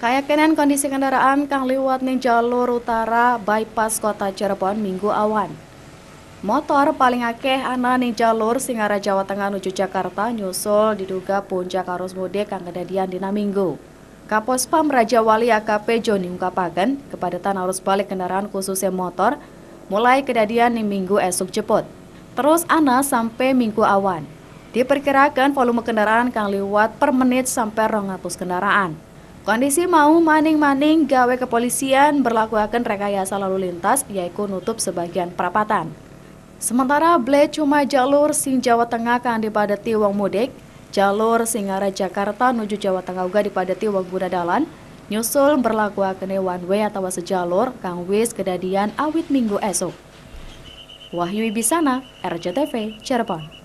Kayakanan kondisi kendaraan kang liwat ning jalur utara bypass kota Cirebon minggu awan. Motor paling akeh ana ning jalur Singara Jawa Tengah menuju Jakarta nyusul diduga puncak arus mudik kang kedadian dina minggu. Kapos Pam Raja Wali AKP Joni ungkapaken kepadatan arus balik kendaraan khususnya motor mulai kedadian ning minggu esok jeput. Terus ana sampai minggu awan. Diperkirakan volume kendaraan kang liwat per menit sampai 200 kendaraan. Kondisi mau maning-maning gawe kepolisian berlaku akan rekayasa lalu lintas yaitu nutup sebagian perapatan. Sementara ble cuma jalur sing Jawa Tengah kan dipadati wong mudik, jalur Singara Jakarta menuju Jawa Tengah uga dipadati wong dalan, nyusul berlaku berlakukan one way atau sejalur kang wis kedadian awit minggu esok. Wahyu Ibisana, RCTV, Cirebon.